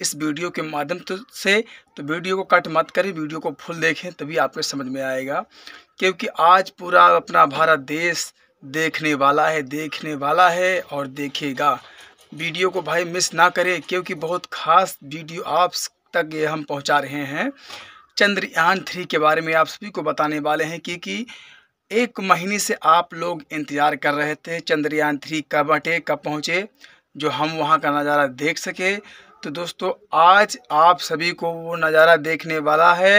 इस वीडियो के माध्यम तो से तो वीडियो को कट मत करें वीडियो को फुल देखें तभी आपको समझ में आएगा क्योंकि आज पूरा अपना भारत देश देखने वाला है देखने वाला है और देखेगा वीडियो को भाई मिस ना करें क्योंकि बहुत ख़ास वीडियो आप तक ये हम पहुंचा रहे हैं चंद्रयान थ्री के बारे में आप सभी को बताने वाले हैं क्योंकि एक महीने से आप लोग इंतज़ार कर रहे थे चंद्रयान थ्री कब अटे कब पहुँचे जो हम वहाँ का नज़ारा देख सके तो दोस्तों आज आप सभी को वो नज़ारा देखने वाला है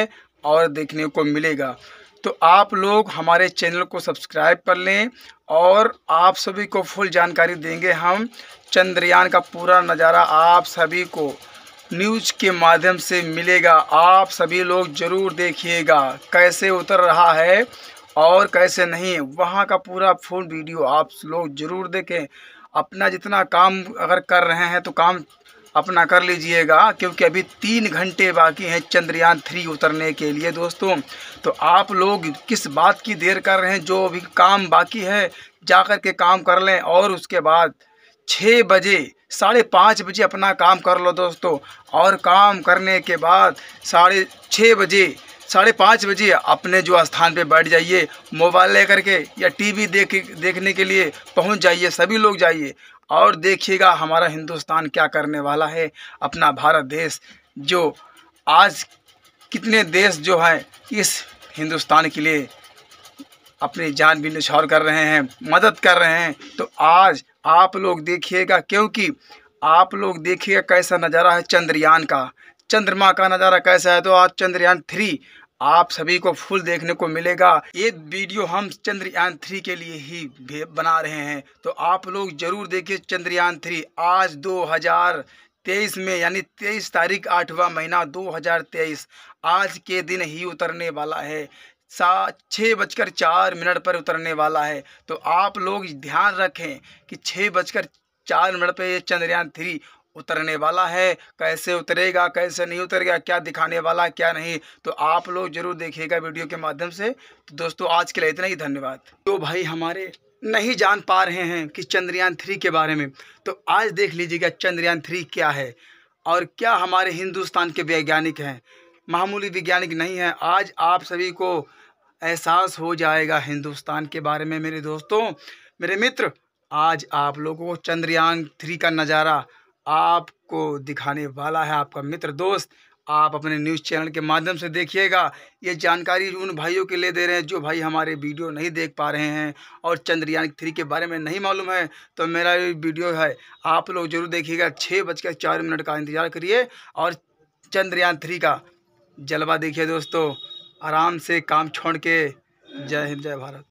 और देखने को मिलेगा तो आप लोग हमारे चैनल को सब्सक्राइब कर लें और आप सभी को फुल जानकारी देंगे हम चंद्रयान का पूरा नज़ारा आप सभी को न्यूज के माध्यम से मिलेगा आप सभी लोग ज़रूर देखिएगा कैसे उतर रहा है और कैसे नहीं वहाँ का पूरा फुल वीडियो आप लोग ज़रूर देखें अपना जितना काम अगर कर रहे हैं तो काम अपना कर लीजिएगा क्योंकि अभी तीन घंटे बाकी हैं चंद्रयान थ्री उतरने के लिए दोस्तों तो आप लोग किस बात की देर कर रहे हैं जो अभी काम बाकी है जा कर के काम कर लें और उसके बाद छः बजे साढ़े पाँच बजे अपना काम कर लो दोस्तों और काम करने के बाद साढ़े छः बजे साढ़े पाँच बजे अपने जो स्थान पे बैठ जाइए मोबाइल लेकर के या टीवी देख देखने के लिए पहुंच जाइए सभी लोग जाइए और देखिएगा हमारा हिंदुस्तान क्या करने वाला है अपना भारत देश जो आज कितने देश जो है इस हिंदुस्तान के लिए अपनी जान भी निछौर कर रहे हैं मदद कर रहे हैं तो आज आप लोग देखिएगा क्योंकि आप लोग देखिएगा कैसा नज़ारा है चंद्रयान का चंद्रमा का नज़ारा कैसा है तो आज चंद्रयान थ्री आप सभी को फुल देखने को मिलेगा ये वीडियो हम चंद्रयान थ्री के लिए ही बना रहे हैं तो आप लोग जरूर देखिए चंद्रयान थ्री आज 2023 में यानी 23 तारीख आठवां महीना 2023 आज के दिन ही उतरने वाला है सा छः बजकर चार मिनट पर उतरने वाला है तो आप लोग ध्यान रखें कि छः बजकर चार मिनट पर ये चंद्रयान थ्री उतरने वाला है कैसे उतरेगा कैसे नहीं उतरेगा क्या दिखाने वाला क्या नहीं तो आप लोग जरूर देखिएगा वीडियो के माध्यम से तो दोस्तों आज के लिए इतना ही धन्यवाद तो भाई हमारे नहीं जान पा रहे हैं कि चंद्रयान थ्री के बारे में तो आज देख लीजिएगा चंद्रयान थ्री क्या है और क्या हमारे हिंदुस्तान के वैज्ञानिक हैं मामूली वैज्ञानिक नहीं हैं आज आप सभी को एहसास हो जाएगा हिंदुस्तान के बारे में मेरे दोस्तों मेरे मित्र आज आप लोगों को चंद्रयान थ्री का नज़ारा आपको दिखाने वाला है आपका मित्र दोस्त आप अपने न्यूज़ चैनल के माध्यम से देखिएगा ये जानकारी उन भाइयों के लिए दे रहे हैं जो भाई हमारे वीडियो नहीं देख पा रहे हैं और चंद्रयान थ्री के बारे में नहीं मालूम है तो मेरा ये वीडियो है आप लोग जरूर देखिएगा छः बज के चार मिनट का इंतज़ार करिए और चंद्रयान थ्री का जलवा देखिए दोस्तों आराम से काम छोड़ के जय हिंद जय भारत